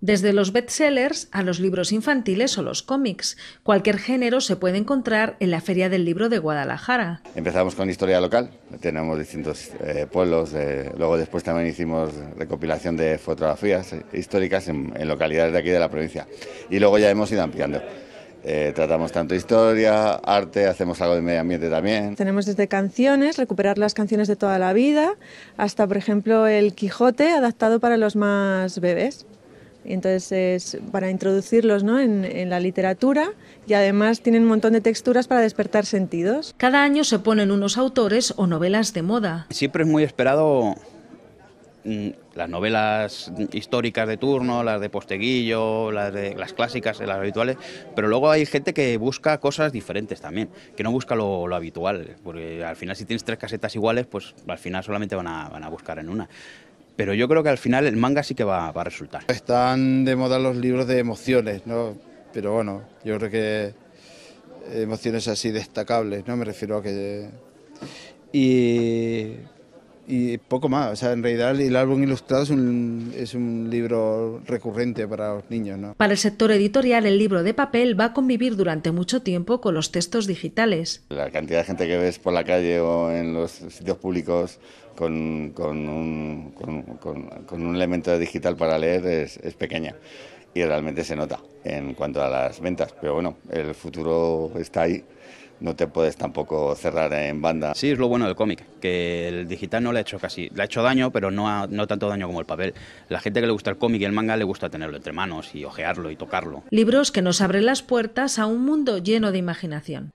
Desde los bestsellers a los libros infantiles o los cómics, cualquier género se puede encontrar en la Feria del Libro de Guadalajara. Empezamos con historia local, tenemos distintos eh, pueblos, eh, luego después también hicimos recopilación de fotografías históricas en, localidades de aquí de la provincia y luego ya hemos ido ampliando. Eh, tratamos tanto historia, arte, hacemos algo de medio ambiente también. Tenemos desde canciones, recuperar las canciones de toda la vida, hasta por ejemplo el Quijote adaptado para los más bebés entonces es para introducirlos ¿no? en, la literatura y además tienen un montón de texturas para despertar sentidos. Cada año se ponen unos autores o novelas de moda. Siempre es muy esperado mm, las novelas históricas de turno, las de Posteguillo, las, de, las clásicas, eh, las habituales, pero luego hay gente que busca cosas diferentes también, que no busca lo, habitual, porque al final si tienes tres casetas iguales, pues al final solamente van a buscar en una pero yo creo que al final el manga sí que va, a resultar. Están de moda los libros de emociones, ¿no? Pero bueno, yo creo que emociones así destacables, ¿no? Me refiero a que... Y, poco más, o sea, en realidad el álbum ilustrado es un, es un libro recurrente para los niños, ¿no? Para el sector editorial, el libro de papel va a convivir durante mucho tiempo con los textos digitales. La cantidad de gente que ves por la calle o en los sitios públicos con, con, un, con, un elemento digital para leer es, pequeña y realmente se nota en cuanto a las ventas. Pero bueno, el futuro está ahí no te puedes tampoco cerrar en banda. Sí, es lo bueno del cómic, que el digital no le ha hecho casi, le ha hecho daño, pero no, no tanto daño como el papel. La gente que le gusta el cómic y el manga le gusta tenerlo entre manos y ojearlo y tocarlo. Libros que nos abren las puertas a un mundo lleno de imaginación.